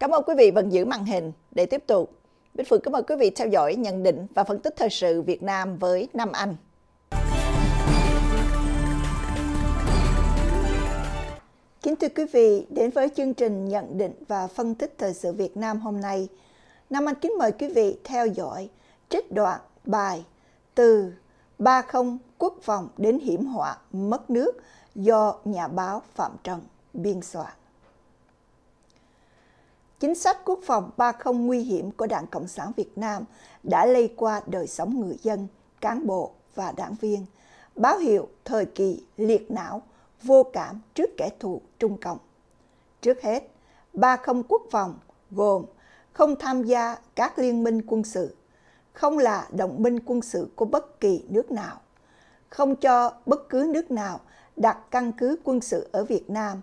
Cảm ơn quý vị vẫn giữ màn hình để tiếp tục. Bích Phượng cảm ơn quý vị theo dõi nhận định và phân tích thời sự Việt Nam với Nam Anh. Kính thưa quý vị, đến với chương trình nhận định và phân tích thời sự Việt Nam hôm nay, Nam Anh kính mời quý vị theo dõi trích đoạn bài từ 30 quốc phòng đến hiểm họa mất nước do nhà báo Phạm Trần biên soạn chính sách quốc phòng ba không nguy hiểm của Đảng Cộng sản Việt Nam đã lây qua đời sống người dân, cán bộ và đảng viên, báo hiệu thời kỳ liệt não, vô cảm trước kẻ thù Trung Cộng. Trước hết, ba không quốc phòng gồm không tham gia các liên minh quân sự, không là động minh quân sự của bất kỳ nước nào, không cho bất cứ nước nào đặt căn cứ quân sự ở Việt Nam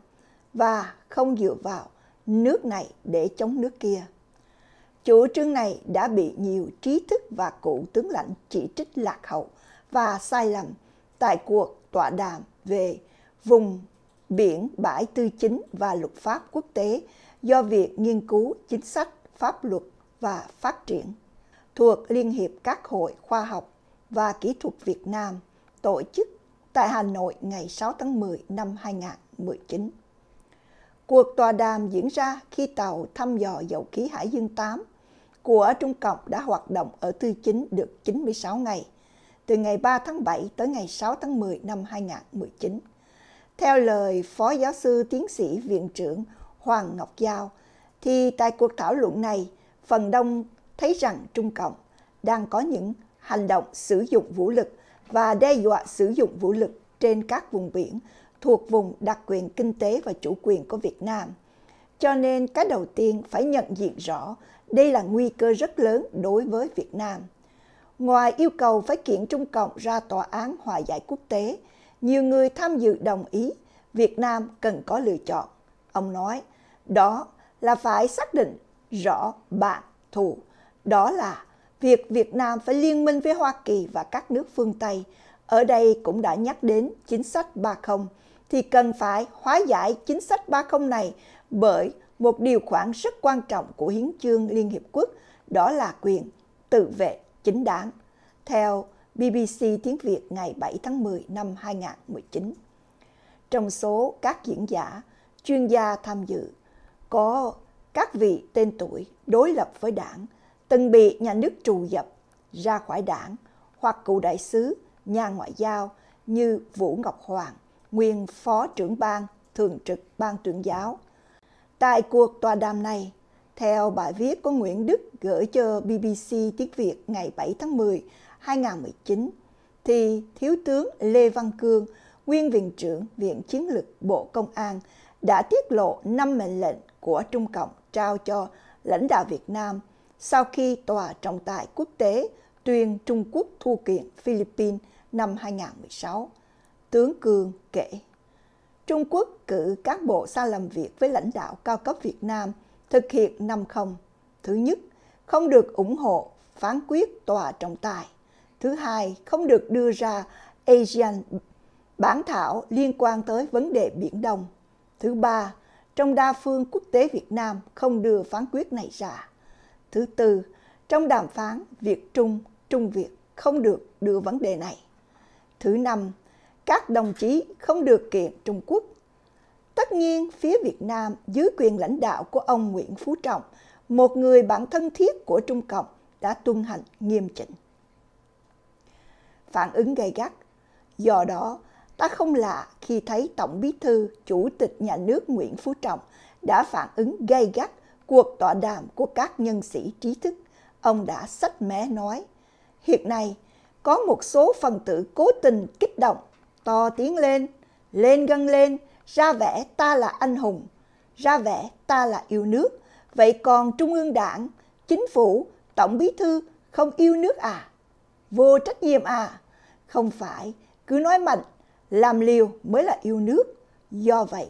và không dựa vào nước này để chống nước kia. Chủ trương này đã bị nhiều trí thức và cựu tướng lãnh chỉ trích lạc hậu và sai lầm tại cuộc tọa đàm về vùng biển bãi tư chính và luật pháp quốc tế do việc nghiên cứu chính sách, pháp luật và phát triển thuộc Liên hiệp các hội khoa học và kỹ thuật Việt Nam tổ chức tại Hà Nội ngày 6 tháng 10 năm 2019. Cuộc tòa đàm diễn ra khi tàu thăm dò dầu khí Hải dương 8 của Trung Cộng đã hoạt động ở Tư Chính được 96 ngày, từ ngày 3 tháng 7 tới ngày 6 tháng 10 năm 2019. Theo lời Phó Giáo sư Tiến sĩ Viện trưởng Hoàng Ngọc Giao, thì tại cuộc thảo luận này, phần đông thấy rằng Trung Cộng đang có những hành động sử dụng vũ lực và đe dọa sử dụng vũ lực trên các vùng biển thuộc vùng đặc quyền kinh tế và chủ quyền của Việt Nam. Cho nên cái đầu tiên phải nhận diện rõ đây là nguy cơ rất lớn đối với Việt Nam. Ngoài yêu cầu phải kiện Trung Cộng ra tòa án hòa giải quốc tế, nhiều người tham dự đồng ý Việt Nam cần có lựa chọn. Ông nói, đó là phải xác định rõ bạn thù. Đó là việc Việt Nam phải liên minh với Hoa Kỳ và các nước phương Tây – ở đây cũng đã nhắc đến chính sách 30 thì cần phải hóa giải chính sách 30 này bởi một điều khoản rất quan trọng của hiến chương Liên Hiệp Quốc đó là quyền tự vệ chính đáng. Theo BBC tiếng Việt ngày 7 tháng 10 năm 2019. Trong số các diễn giả, chuyên gia tham dự có các vị tên tuổi đối lập với đảng, từng bị nhà nước trù dập ra khỏi đảng hoặc cựu đại sứ nhà ngoại giao như Vũ Ngọc Hoàng, nguyên Phó trưởng ban, thường trực ban tuyên giáo. Tại cuộc tòa đàm này, theo bài viết của Nguyễn Đức gửi cho BBC Tiếng Việt ngày 7 tháng 10, 2019, thì Thiếu tướng Lê Văn Cương, nguyên Viện trưởng Viện Chiến lược Bộ Công an, đã tiết lộ 5 mệnh lệnh của Trung Cộng trao cho lãnh đạo Việt Nam sau khi Tòa trọng tài quốc tế tuyên Trung Quốc thu kiện Philippines năm 2016. Tướng Cương kể, Trung Quốc cử cán bộ xa làm việc với lãnh đạo cao cấp Việt Nam thực hiện năm không. Thứ nhất, không được ủng hộ phán quyết tòa trọng tài. Thứ hai, không được đưa ra ASEAN bản thảo liên quan tới vấn đề Biển Đông. Thứ ba, trong đa phương quốc tế Việt Nam không đưa phán quyết này ra. Thứ tư, trong đàm phán Việt Trung, Trung Việt không được đưa vấn đề này. Thứ năm, các đồng chí không được kiện Trung Quốc. Tất nhiên, phía Việt Nam dưới quyền lãnh đạo của ông Nguyễn Phú Trọng, một người bạn thân thiết của Trung Cộng đã tuân hành nghiêm chỉnh. Phản ứng gay gắt, do đó ta không lạ khi thấy Tổng Bí thư, Chủ tịch Nhà nước Nguyễn Phú Trọng đã phản ứng gay gắt cuộc tọa đàm của các nhân sĩ trí thức. Ông đã sách mé nói, hiện nay có một số phần tử cố tình kích động, to tiếng lên, lên gân lên, ra vẻ ta là anh hùng, ra vẻ ta là yêu nước. Vậy còn Trung ương Đảng, Chính phủ, Tổng Bí Thư không yêu nước à? Vô trách nhiệm à? Không phải, cứ nói mạnh, làm liều mới là yêu nước. Do vậy,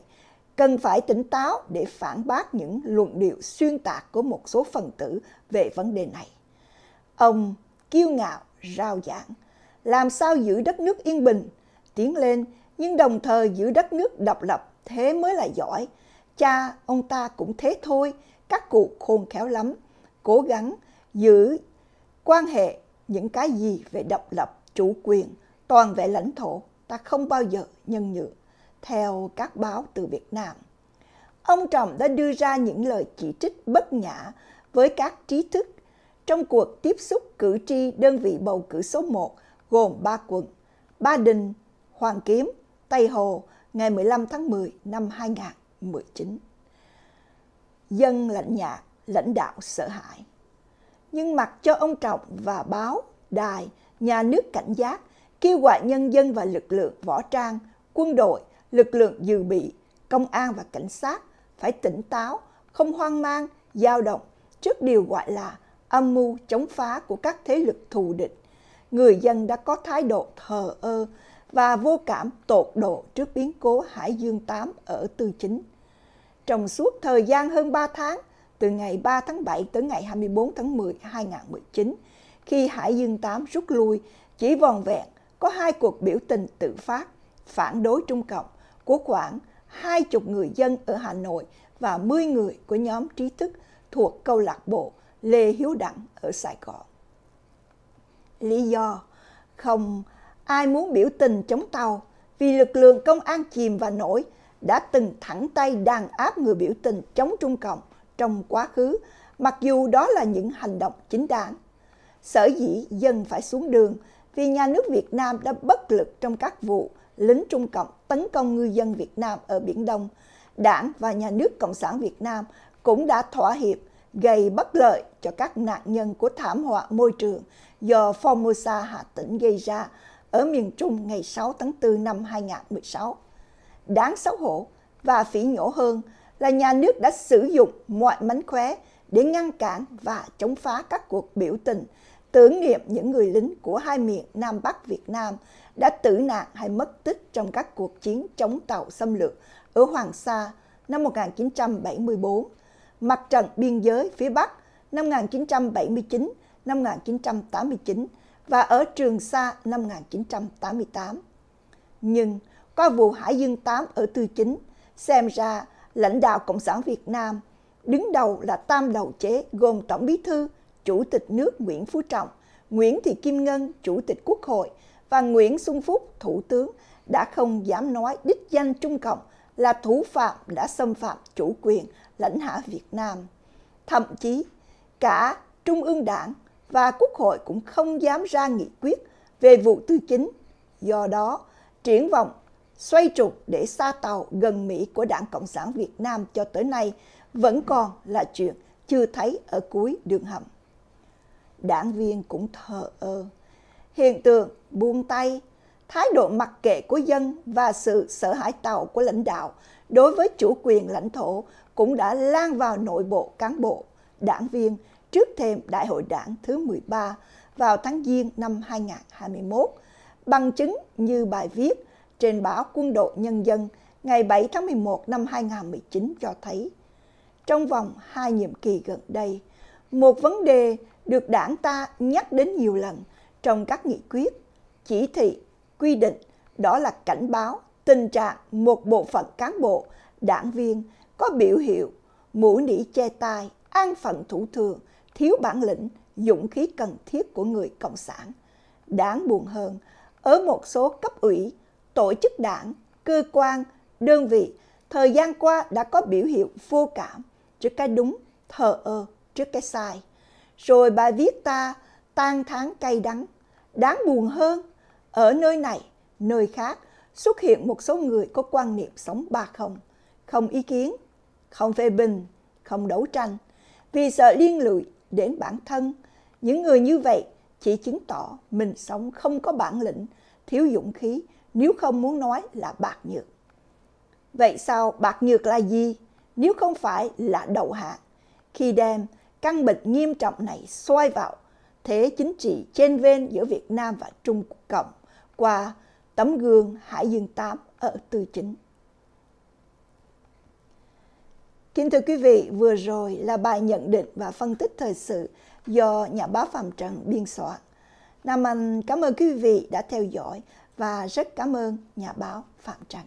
cần phải tỉnh táo để phản bác những luận điệu xuyên tạc của một số phần tử về vấn đề này. Ông kiêu ngạo rao giảng làm sao giữ đất nước yên bình tiến lên nhưng đồng thời giữ đất nước độc lập thế mới là giỏi cha ông ta cũng thế thôi các cụ khôn khéo lắm cố gắng giữ quan hệ những cái gì về độc lập chủ quyền toàn vẹn lãnh thổ ta không bao giờ nhân nhượng theo các báo từ Việt Nam ông Trọng đã đưa ra những lời chỉ trích bất nhã với các trí thức trong cuộc tiếp xúc cử tri đơn vị bầu cử số 1 gồm 3 quận Ba Đình, Hoàng Kiếm, Tây Hồ ngày 15 tháng 10 năm 2019. Dân lạnh nhạt, lãnh đạo sợ hãi. Nhưng mặc cho ông Trọng và báo, đài, nhà nước cảnh giác, kêu gọi nhân dân và lực lượng võ trang, quân đội, lực lượng dự bị, công an và cảnh sát phải tỉnh táo, không hoang mang, dao động trước điều gọi là âm mưu chống phá của các thế lực thù địch, người dân đã có thái độ thờ ơ và vô cảm tột độ trước biến cố Hải Dương 8 ở Tư Chính. Trong suốt thời gian hơn 3 tháng, từ ngày 3 tháng 7 tới ngày 24 tháng 10 2019, khi Hải Dương 8 rút lui, chỉ vòn vẹn có hai cuộc biểu tình tự phát phản đối Trung Cộng của khoảng 20 người dân ở Hà Nội và 10 người của nhóm trí thức thuộc câu lạc bộ Lê Hiếu Đặng ở Sài Gòn. Lý do không ai muốn biểu tình chống tàu vì lực lượng công an chìm và nổi đã từng thẳng tay đàn áp người biểu tình chống Trung Cộng trong quá khứ, mặc dù đó là những hành động chính đáng. Sở dĩ dân phải xuống đường vì nhà nước Việt Nam đã bất lực trong các vụ lính Trung Cộng tấn công ngư dân Việt Nam ở Biển Đông. Đảng và nhà nước Cộng sản Việt Nam cũng đã thỏa hiệp gây bất lợi cho các nạn nhân của thảm họa môi trường do Formosa Hà Tĩnh gây ra ở miền Trung ngày 6 tháng 4 năm 2016. Đáng xấu hổ và phỉ nhổ hơn là nhà nước đã sử dụng mọi mánh khóe để ngăn cản và chống phá các cuộc biểu tình tưởng niệm những người lính của hai miền Nam Bắc Việt Nam đã tử nạn hay mất tích trong các cuộc chiến chống tàu xâm lược ở Hoàng Sa năm 1974 Mặt trận biên giới phía Bắc năm 1979 năm 1989 và ở Trường Sa năm 1988. Nhưng qua vụ Hải Dương 8 ở Tư Chính, xem ra lãnh đạo Cộng sản Việt Nam đứng đầu là tam đầu chế gồm Tổng Bí Thư, Chủ tịch nước Nguyễn Phú Trọng, Nguyễn Thị Kim Ngân, Chủ tịch Quốc hội và Nguyễn Xuân Phúc, Thủ tướng, đã không dám nói đích danh Trung Cộng là thủ phạm đã xâm phạm chủ quyền lãnh hạ Việt Nam. Thậm chí, cả Trung ương Đảng và Quốc hội cũng không dám ra nghị quyết về vụ tư chính. Do đó, triển vọng xoay trục để xa tàu gần Mỹ của Đảng Cộng sản Việt Nam cho tới nay vẫn còn là chuyện chưa thấy ở cuối đường hầm. Đảng viên cũng thờ ơ. Hiện tượng buông tay, thái độ mặc kệ của dân và sự sợ hãi tàu của lãnh đạo đối với chủ quyền lãnh thổ cũng đã lan vào nội bộ cán bộ, đảng viên trước thềm Đại hội đảng thứ 13 vào tháng Giêng năm 2021, bằng chứng như bài viết trên báo Quân đội Nhân dân ngày 7 tháng 11 năm 2019 cho thấy. Trong vòng hai nhiệm kỳ gần đây, một vấn đề được đảng ta nhắc đến nhiều lần trong các nghị quyết, chỉ thị quy định đó là cảnh báo tình trạng một bộ phận cán bộ, đảng viên có biểu hiệu mũ nỉ che tai, an phận thủ thường, thiếu bản lĩnh, dũng khí cần thiết của người Cộng sản. Đáng buồn hơn, ở một số cấp ủy, tổ chức đảng, cơ quan, đơn vị, thời gian qua đã có biểu hiệu vô cảm trước cái đúng, thờ ơ trước cái sai. Rồi bài viết ta tan tháng cay đắng. Đáng buồn hơn, ở nơi này, nơi khác xuất hiện một số người có quan niệm sống ba không, không ý kiến, không phê bình, không đấu tranh, vì sợ liên lụy đến bản thân. Những người như vậy chỉ chứng tỏ mình sống không có bản lĩnh, thiếu dũng khí nếu không muốn nói là bạc nhược. Vậy sao bạc nhược là gì nếu không phải là đầu hạ? Khi đem căn bệnh nghiêm trọng này xoay vào thế chính trị trên ven giữa Việt Nam và Trung Cộng qua tấm gương Hải Dương 8 ở từ Chính. Kính thưa quý vị, vừa rồi là bài nhận định và phân tích thời sự do nhà báo Phạm Trần biên soạn. Nam Anh cảm ơn quý vị đã theo dõi và rất cảm ơn nhà báo Phạm Trần.